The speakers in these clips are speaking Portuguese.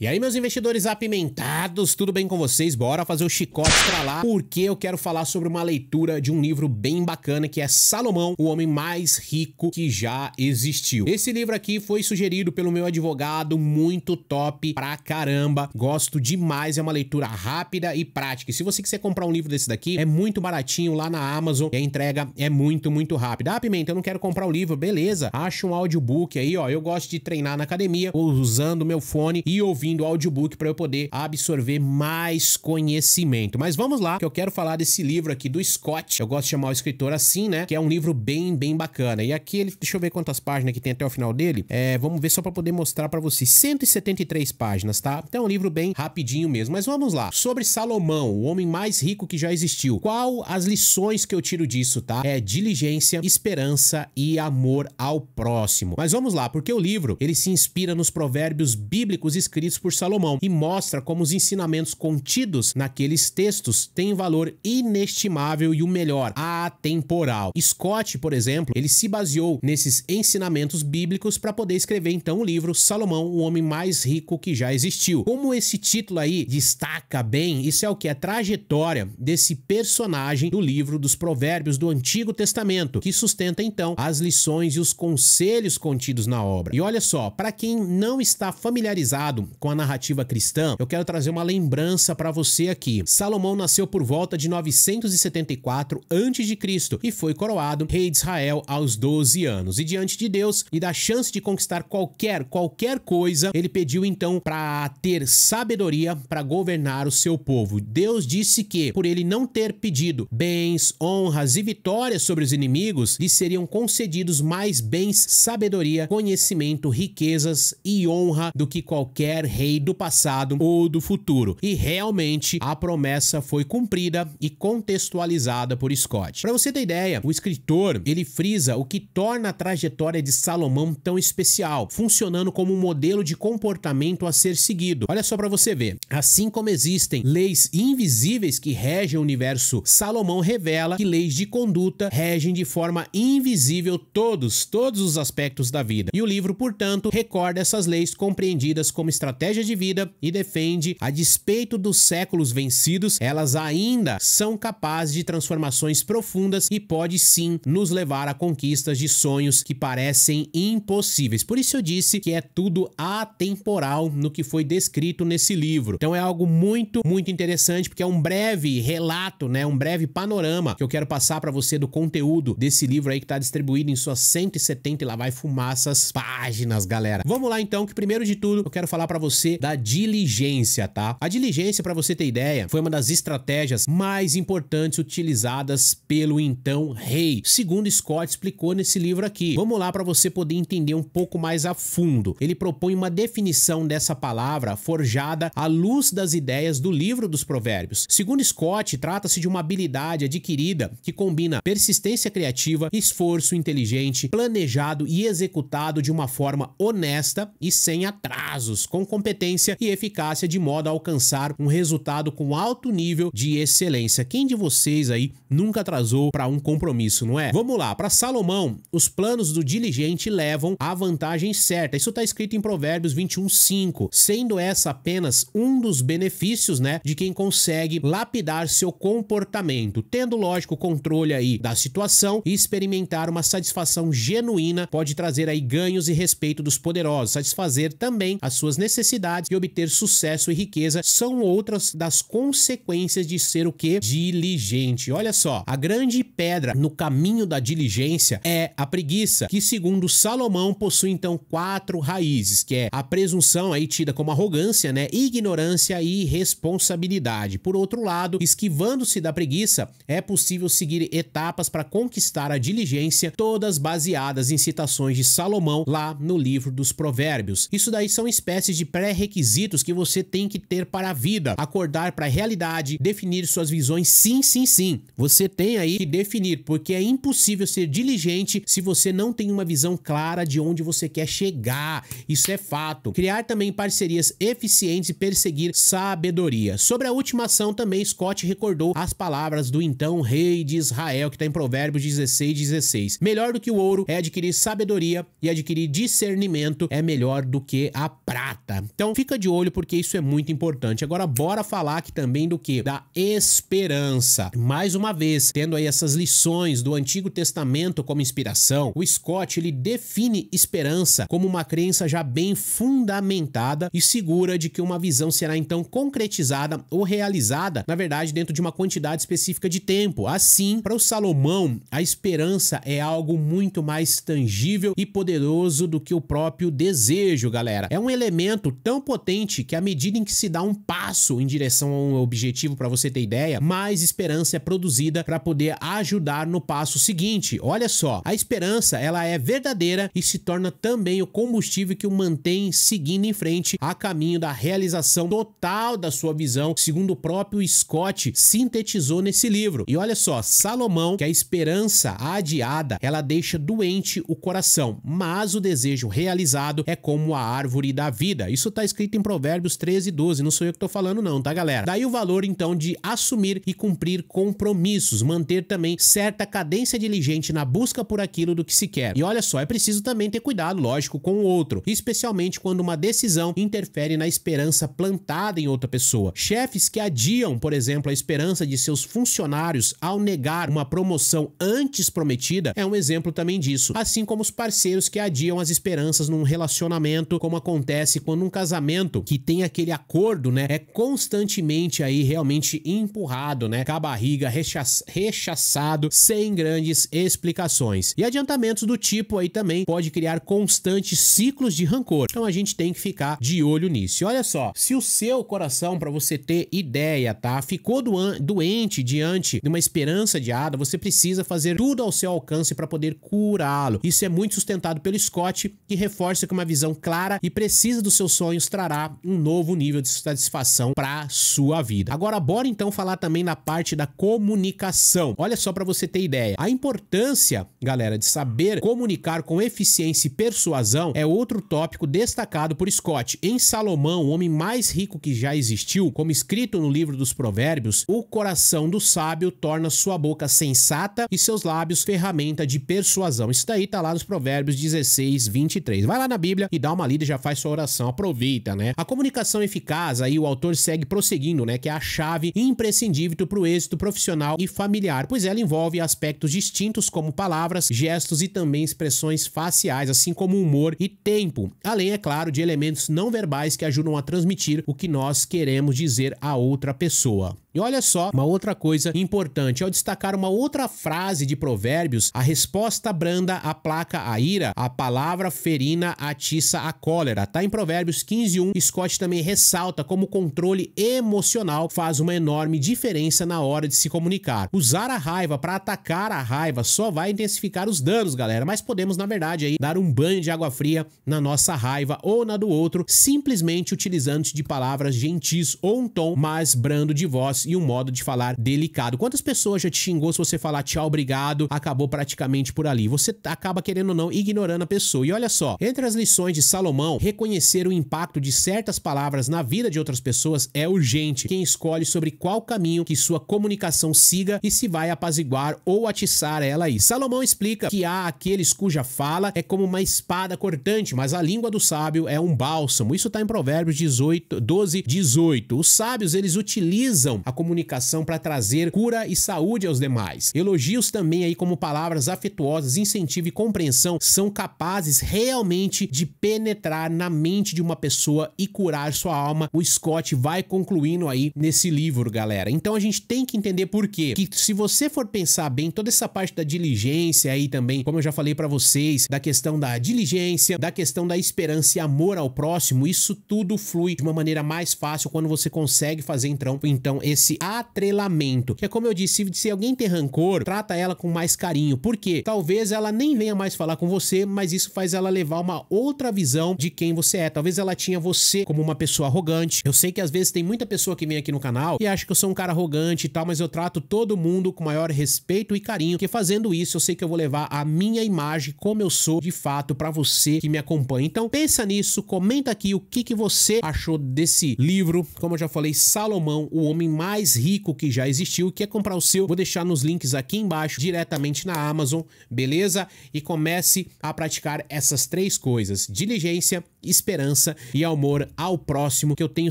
E aí, meus investidores apimentados, tudo bem com vocês? Bora fazer o chicote pra lá, porque eu quero falar sobre uma leitura de um livro bem bacana que é Salomão, o homem mais rico que já existiu. Esse livro aqui foi sugerido pelo meu advogado, muito top pra caramba. Gosto demais, é uma leitura rápida e prática. E se você quiser comprar um livro desse daqui, é muito baratinho lá na Amazon e a entrega é muito, muito rápida. Ah, Pimenta, eu não quero comprar o um livro, beleza. Acha um audiobook aí, ó. Eu gosto de treinar na academia usando meu fone e ouvindo ouvindo audiobook para eu poder absorver mais conhecimento. Mas vamos lá, que eu quero falar desse livro aqui do Scott. Eu gosto de chamar o escritor assim, né? Que é um livro bem, bem bacana. E aqui ele, deixa eu ver quantas páginas que tem até o final dele. É, vamos ver só para poder mostrar para vocês. 173 páginas, tá? Então é um livro bem rapidinho mesmo. Mas vamos lá. Sobre Salomão, o homem mais rico que já existiu. Qual as lições que eu tiro disso, tá? É diligência, esperança e amor ao próximo. Mas vamos lá, porque o livro, ele se inspira nos provérbios bíblicos escritos por Salomão e mostra como os ensinamentos contidos naqueles textos têm valor inestimável e o melhor, atemporal. Scott, por exemplo, ele se baseou nesses ensinamentos bíblicos para poder escrever então o livro Salomão, o homem mais rico que já existiu. Como esse título aí destaca bem, isso é o que é a trajetória desse personagem do livro dos Provérbios do Antigo Testamento, que sustenta então as lições e os conselhos contidos na obra. E olha só, para quem não está familiarizado com com a narrativa cristã, eu quero trazer uma lembrança para você aqui. Salomão nasceu por volta de 974 a.C. e foi coroado rei de Israel aos 12 anos. E diante de Deus e da chance de conquistar qualquer qualquer coisa, ele pediu então para ter sabedoria para governar o seu povo. Deus disse que por ele não ter pedido bens, honras e vitórias sobre os inimigos, lhe seriam concedidos mais bens, sabedoria, conhecimento, riquezas e honra do que qualquer rei rei do passado ou do futuro. E realmente a promessa foi cumprida e contextualizada por Scott. Para você ter ideia, o escritor ele frisa o que torna a trajetória de Salomão tão especial, funcionando como um modelo de comportamento a ser seguido. Olha só para você ver. Assim como existem leis invisíveis que regem o universo, Salomão revela que leis de conduta regem de forma invisível todos, todos os aspectos da vida. E o livro, portanto, recorda essas leis compreendidas como estratégias estratégia de vida e defende, a despeito dos séculos vencidos, elas ainda são capazes de transformações profundas e pode sim nos levar a conquistas de sonhos que parecem impossíveis. Por isso eu disse que é tudo atemporal no que foi descrito nesse livro. Então é algo muito, muito interessante porque é um breve relato, né, um breve panorama que eu quero passar para você do conteúdo desse livro aí que está distribuído em suas 170 e lá vai fumaças páginas, galera. Vamos lá então, que primeiro de tudo eu quero falar para você você da diligência, tá? A diligência, para você ter ideia, foi uma das estratégias mais importantes utilizadas pelo então rei, segundo Scott explicou nesse livro aqui. Vamos lá para você poder entender um pouco mais a fundo. Ele propõe uma definição dessa palavra forjada à luz das ideias do livro dos Provérbios. Segundo Scott, trata-se de uma habilidade adquirida que combina persistência criativa, esforço inteligente, planejado e executado de uma forma honesta e sem atrasos, com competência e eficácia de modo a alcançar um resultado com alto nível de excelência. Quem de vocês aí nunca atrasou para um compromisso, não é? Vamos lá, para Salomão, os planos do diligente levam à vantagem certa. Isso está escrito em Provérbios 21:5, sendo essa apenas um dos benefícios, né, de quem consegue lapidar seu comportamento, tendo lógico controle aí da situação e experimentar uma satisfação genuína pode trazer aí ganhos e respeito dos poderosos, satisfazer também as suas necessidades necessidades obter sucesso e riqueza são outras das consequências de ser o que? Diligente. Olha só, a grande pedra no caminho da diligência é a preguiça, que segundo Salomão possui então quatro raízes, que é a presunção aí tida como arrogância, né, ignorância e irresponsabilidade. Por outro lado, esquivando-se da preguiça, é possível seguir etapas para conquistar a diligência, todas baseadas em citações de Salomão lá no livro dos Provérbios. Isso daí são espécies de pré-requisitos que você tem que ter para a vida, acordar para a realidade, definir suas visões sim, sim, sim. Você tem aí que definir, porque é impossível ser diligente se você não tem uma visão clara de onde você quer chegar. Isso é fato. Criar também parcerias eficientes e perseguir sabedoria. Sobre a última ação também, Scott recordou as palavras do então rei de Israel, que está em Provérbios 16, 16. Melhor do que o ouro é adquirir sabedoria e adquirir discernimento é melhor do que a prata. Então fica de olho porque isso é muito importante. Agora bora falar aqui também do que? Da esperança. Mais uma vez, tendo aí essas lições do Antigo Testamento como inspiração, o Scott ele define esperança como uma crença já bem fundamentada e segura de que uma visão será então concretizada ou realizada, na verdade, dentro de uma quantidade específica de tempo. Assim, para o Salomão, a esperança é algo muito mais tangível e poderoso do que o próprio desejo, galera. É um elemento tão potente que à medida em que se dá um passo em direção a um objetivo, para você ter ideia, mais esperança é produzida para poder ajudar no passo seguinte. Olha só, a esperança ela é verdadeira e se torna também o combustível que o mantém seguindo em frente a caminho da realização total da sua visão, segundo o próprio Scott sintetizou nesse livro. E olha só, Salomão, que é a esperança adiada, ela deixa doente o coração, mas o desejo realizado é como a árvore da vida. Isso está escrito em Provérbios 13, 12. Não sou eu que estou falando, não, tá, galera? Daí o valor, então, de assumir e cumprir compromissos, manter também certa cadência diligente na busca por aquilo do que se quer. E olha só, é preciso também ter cuidado, lógico, com o outro, especialmente quando uma decisão interfere na esperança plantada em outra pessoa. Chefes que adiam, por exemplo, a esperança de seus funcionários ao negar uma promoção antes prometida é um exemplo também disso, assim como os parceiros que adiam as esperanças num relacionamento, como acontece quando um um casamento que tem aquele acordo, né, é constantemente aí realmente empurrado, né, com a barriga recha rechaçado, sem grandes explicações. E adiantamentos do tipo aí também pode criar constantes ciclos de rancor. Então a gente tem que ficar de olho nisso. E olha só, se o seu coração, para você ter ideia, tá, ficou doente diante de uma esperança de ada, você precisa fazer tudo ao seu alcance para poder curá-lo. Isso é muito sustentado pelo Scott, que reforça com uma visão clara e precisa dos seus sonhos trará um novo nível de satisfação para sua vida. Agora bora então falar também na parte da comunicação. Olha só para você ter ideia. A importância, galera, de saber comunicar com eficiência e persuasão é outro tópico destacado por Scott. Em Salomão, o homem mais rico que já existiu, como escrito no livro dos Provérbios, o coração do sábio torna sua boca sensata e seus lábios ferramenta de persuasão. Isso daí tá lá nos Provérbios 16, 23. Vai lá na Bíblia e dá uma lida e já faz sua oração. Aproveita aproveita, né? A comunicação eficaz, aí o autor segue prosseguindo, né? Que é a chave imprescindível para o êxito profissional e familiar, pois ela envolve aspectos distintos como palavras, gestos e também expressões faciais, assim como humor e tempo. Além, é claro, de elementos não verbais que ajudam a transmitir o que nós queremos dizer a outra pessoa. E olha só, uma outra coisa importante, ao destacar uma outra frase de Provérbios, a resposta branda aplaca a ira, a palavra ferina atiça a cólera. Tá em Provérbios 15:1. Scott também ressalta como o controle emocional faz uma enorme diferença na hora de se comunicar. Usar a raiva para atacar a raiva só vai intensificar os danos, galera, mas podemos na verdade aí dar um banho de água fria na nossa raiva ou na do outro, simplesmente utilizando de palavras gentis ou um tom mais brando de voz voz e um modo de falar delicado. Quantas pessoas já te xingou se você falar tchau, obrigado, acabou praticamente por ali? Você acaba querendo ou não ignorando a pessoa. E olha só, entre as lições de Salomão, reconhecer o impacto de certas palavras na vida de outras pessoas é urgente. Quem escolhe sobre qual caminho que sua comunicação siga e se vai apaziguar ou atiçar ela aí. Salomão explica que há aqueles cuja fala é como uma espada cortante, mas a língua do sábio é um bálsamo. Isso está em Provérbios 18, 12, 18. Os sábios, eles utilizam a comunicação para trazer cura e saúde aos demais. Elogios também aí como palavras afetuosas, incentivo e compreensão são capazes realmente de penetrar na mente de uma pessoa e curar sua alma. O Scott vai concluindo aí nesse livro, galera. Então a gente tem que entender por quê? Que se você for pensar bem toda essa parte da diligência aí também, como eu já falei para vocês, da questão da diligência, da questão da esperança e amor ao próximo, isso tudo flui de uma maneira mais fácil quando você consegue fazer então, então esse esse atrelamento. Que é como eu disse, se, se alguém tem rancor, trata ela com mais carinho. porque Talvez ela nem venha mais falar com você, mas isso faz ela levar uma outra visão de quem você é. Talvez ela tinha você como uma pessoa arrogante. Eu sei que às vezes tem muita pessoa que vem aqui no canal e acha que eu sou um cara arrogante e tal, mas eu trato todo mundo com maior respeito e carinho, porque fazendo isso eu sei que eu vou levar a minha imagem como eu sou de fato para você que me acompanha. Então pensa nisso, comenta aqui o que, que você achou desse livro. Como eu já falei, Salomão, o homem mais mais rico que já existiu. Quer é comprar o seu? Vou deixar nos links aqui embaixo, diretamente na Amazon, beleza? E comece a praticar essas três coisas: diligência, esperança e amor ao próximo, que eu tenho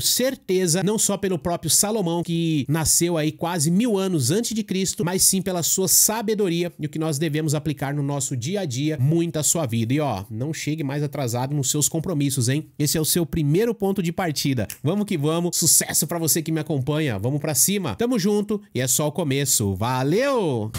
certeza, não só pelo próprio Salomão, que nasceu aí quase mil anos antes de Cristo, mas sim pela sua sabedoria e o que nós devemos aplicar no nosso dia a dia, muito à sua vida. E ó, não chegue mais atrasado nos seus compromissos, hein? Esse é o seu primeiro ponto de partida. Vamos que vamos, sucesso para você que me acompanha, vamos para cima, tamo junto e é só o começo. Valeu!